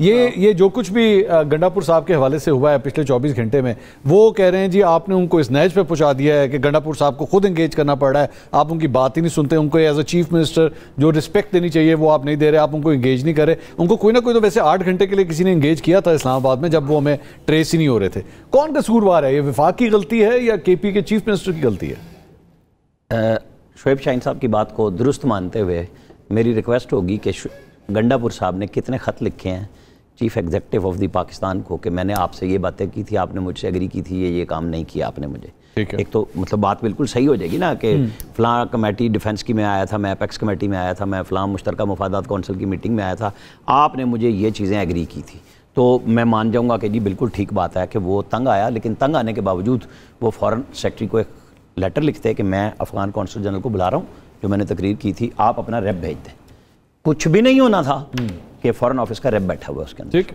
ये ये जो कुछ भी गंडापुर साहब के हवाले से हुआ है पिछले 24 घंटे में वो कह रहे हैं जी आपने उनको इस नैज पे पहुंचा दिया है कि गंडापुर साहब को खुद इंगेज करना पड़ रहा है आप उनकी बात ही नहीं सुनते उनको एज अ चीफ मिनिस्टर जो रिस्पेक्ट देनी चाहिए वो आप नहीं दे रहे आप उनको इंगेज नहीं करे उनको कोई ना कोई तो वैसे आठ घंटे के लिए किसी ने इंगेज किया था इस्लामाबाद में जब वो हमें ट्रेस ही नहीं हो रहे थे कौन कसूरवार है ये विफाक की गलती है या के के चीफ मिनिस्टर की गलती है शुएब शाहिन साहब की बात को दुरुस्त मानते हुए मेरी रिक्वेस्ट होगी कि गंडापुर साहब ने कितने ख़त लिखे हैं chief executive of the Pakistan को कि मैंने आपसे ये बातें की थी आपने मुझसे एग्री की थी ये ये काम नहीं किया आपने मुझे एक तो मतलब बात बिल्कुल सही हो जाएगी ना कि हम्म। फ़लाँ कमेटी डिफेंस की मैं आया था मैं अपेक्स कमेटी में आया था मैं फ़लाँ मुश्तर मफादात कौंसिल की मीटिंग में आया था आपने मुझे ये चीज़ें एग्री की थी तो मैं मान जाऊँगा कि जी बिल्कुल ठीक बात है कि वो तंग आया लेकिन तंग आने के बावजूद वो फ़ॉरन सेक्रेटरी को एक लेटर लिखते हैं कि मैं अफ़गान कौंसल जनरल को बुला रहा हूँ जो मैंने तकरीर की थी आप अपना रेप भेज दें कुछ भी नहीं होना था हम्म। कि फॉरन ऑफिस का रेप बैठा हुआ उसके अंदर ठीक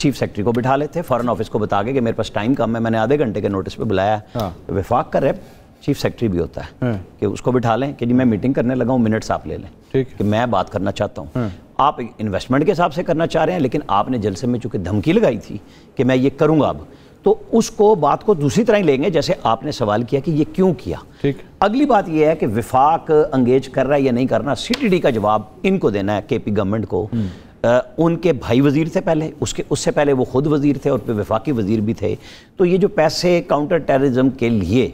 चीफ सेक्रेटरी को बिठा लेते फॉरन ऑफिस को बता के कि मेरे पास टाइम कम है मैंने आधे घंटे के नोटिस पे बुलाया हाँ। विफाक का रेप चीफ सेक्रेटरी भी होता है हाँ। कि उसको बिठा लें कि जी मैं मीटिंग करने लगा हूँ मिनट्स आप ले लें कि मैं बात करना चाहता हूँ हाँ। आप इन्वेस्टमेंट के हिसाब से करना चाह रहे हैं लेकिन आपने जलसे में चूंकि धमकी लगाई थी कि मैं ये करूँगा अब तो उसको बात को दूसरी तरह ही लेंगे जैसे आपने सवाल किया कि ये क्यों किया ठीक अगली बात यह है कि विफाक अंगेज कर रहा है या नहीं करना सीटीडी का जवाब इनको देना है केपी गवर्नमेंट को हम्म। आ, उनके भाई वज़ीर थे पहले उसके उससे पहले वो ख़ुद वज़ीर थे और फिर वफाकी वज़ीर भी थे तो ये जो पैसे काउंटर टेररिज्म के लिए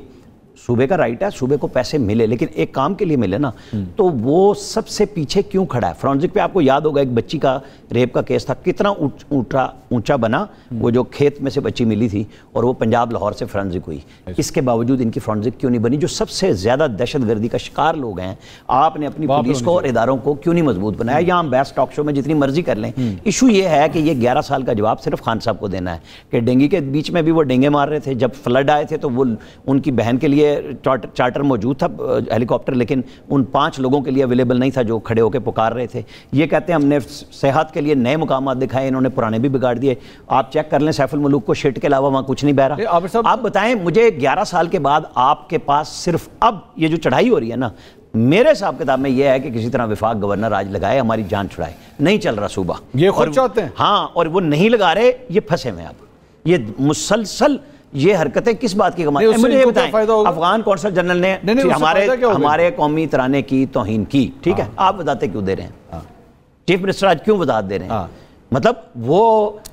सूबे का राइट है सूबे को पैसे मिले लेकिन एक काम के लिए मिले ना हम्म। तो वो सबसे पीछे क्यों खड़ा है फ्रॉन्जिक पे आपको याद होगा एक बच्ची का रेप का केस था कितना ऊंचा ऊंचा बना हम्म। वो जो खेत में से बच्ची मिली थी और वो पंजाब लाहौर से फ्रॉन्जिक हुई अच्छा। इसके बावजूद इनकी फ्रॉन्जिक क्यों नहीं बनी जो सबसे ज़्यादा दहशतगर्दी का शिकार लोग हैं आपने अपनी पुलिस को और इदारों को क्यों नहीं मजबूत बनाया हम्म। या हम बेस्ट टॉक शो में जितनी मर्जी कर लें इशू यह है कि ये ग्यारह साल का जवाब सिर्फ खान साहब को देना है कि डेंगी के बीच में भी वो डेंगे मार रहे थे जब फ्लड आए थे तो वो उनकी बहन के लिए लिए चार्टर मौजूद था हेलीकॉप्टर लेकिन उन पाँच लोगों के लिए अवेलेबल नहीं था जो खड़े होकर पुकार रहे थे ये कहते हैं हमने सेहत के लिए नए मुकाम दिखाए इन्होंने पुराने भी बिगाड़ दिए आप चेक कर लें सैफुल मलूक को शेट के अलावा वहाँ कुछ नहीं बह रहा आप बताएं मुझे ग्यारह साल के बाद आपके पास सिर्फ अब ये जो चढ़ाई हो रही है ना मेरे हिसाब किताब में यह है कि किसी तरह विफाक गवर्नर आज लगाए हमारी जान छुड़ाए नहीं चल रहा सूबा ये खुद चाहते हैं हाँ और वो नहीं लगा रहे ये फंसे हुए आप ये मुसलसल ये हरकतें किस बात की कमाई मुझे ये बताएं अफगान कौंसल जनरल ने नहीं, नहीं, हमारे हमारे कौमी तराने की तोहन की ठीक है हाँ। आप बताते क्यों दे रहे हैं हाँ। चीफ मिनिस्टर आज क्यों बता दे रहे हैं हाँ। मतलब वो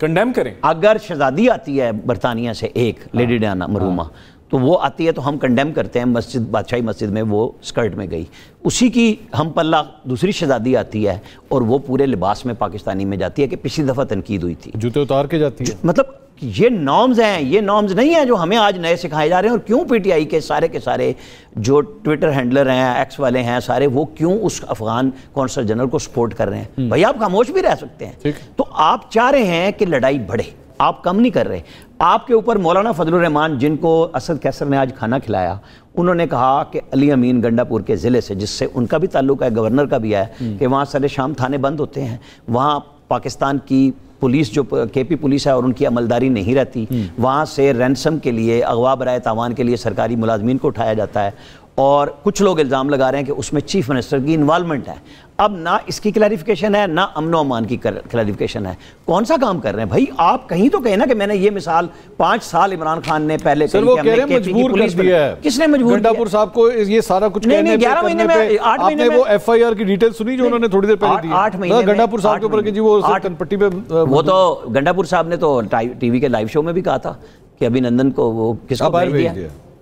कंडेम करें अगर शहजादी आती है बरतानिया से एक लेडी डाना मरूमा तो वो आती है तो हम कंडेम करते हैं मस्जिद बादशाही मस्जिद में वो स्कर्ट में गई उसी की हम पल्ला दूसरी शहजादी आती है और वो पूरे लिबास में पाकिस्तानी में जाती है कि पिछली दफ़ा तनकीद हुई थी जूते उतार के जाती है मतलब ये नॉर्म्स हैं ये नॉर्म्स नहीं हैं जो हमें आज नए सिखाए जा रहे हैं और क्यों पीटीआई के सारे के सारे जो ट्विटर हैंडलर हैं एक्स वाले हैं सारे वो क्यों उस अफगान कौंसल जनरल को सपोर्ट कर रहे हैं हम्म। भाई आप खामोश भी रह सकते हैं तो आप चाह रहे हैं कि लड़ाई बढ़े आप कम नहीं कर रहे आपके ऊपर मौलाना फजलरहमान जिनको असद कैसर ने आज खाना खिलाया उन्होंने कहा कि अली अमीन गंडापुर के ज़िले से जिससे उनका भी ताल्लुक है गवर्नर का भी है हम्म। कि वहाँ सरे शाम थाने बंद होते हैं वहाँ पाकिस्तान की पुलिस जो के पी पुलिस है और उनकी अमलदारी नहीं रहती हम्म। वहाँ से रैनसम के लिए अगवा बरए तावान के लिए सरकारी मुलाजमीन को उठाया जाता है और कुछ लोग इल्ज़ाम लगा रहे हैं कि उसमें चीफ मिनिस्टर की इन्वॉलमेंट है अब ना इसकी क्लैरिफिकेशन है ना अमन अमान की क्लैरिफिकेशन है कौन सा काम कर रहे हैं भाई आप कहीं तो कहें ना कि मैंने ये मिसाल पांच साल इमरान खान ने पहले सर वो कह रहे हैं मजबूर कर दिया है किसने मजबूर गंडापुर साहब को ये सारा कुछ नहीं ग्यारह महीने में आठ महीने वो की डिटेल सुनी जो उन्होंने थोड़ी देर पहले आठ महीने गंडापुर साहब के ऊपर वो तो गंडापुर साहब ने तो टीवी के लाइव शो में भी कहा था कि अभिनंदन को वो किसका दिया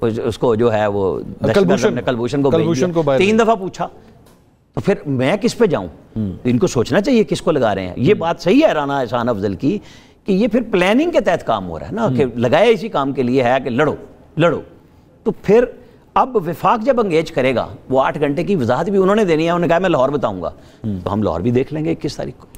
उसको जो है वो कलभूषण को कलभूषण को तीन दफ़ा पूछा तो फिर मैं किस पे जाऊं हम्म। इनको सोचना चाहिए किसको लगा रहे हैं ये हम्म। बात सही है राना एहसान अफजल की कि ये फिर प्लानिंग के तहत काम हो रहा है ना कि हम्म। लगाया इसी काम के लिए है कि लड़ो लड़ो तो फिर अब विफाक जब अंगेज करेगा वो आठ घंटे की वजाहत भी उन्होंने देनी है उन्होंने कहा मैं लाहौर बताऊंगा तो हम लाहौर भी देख लेंगे इक्कीस तारीख को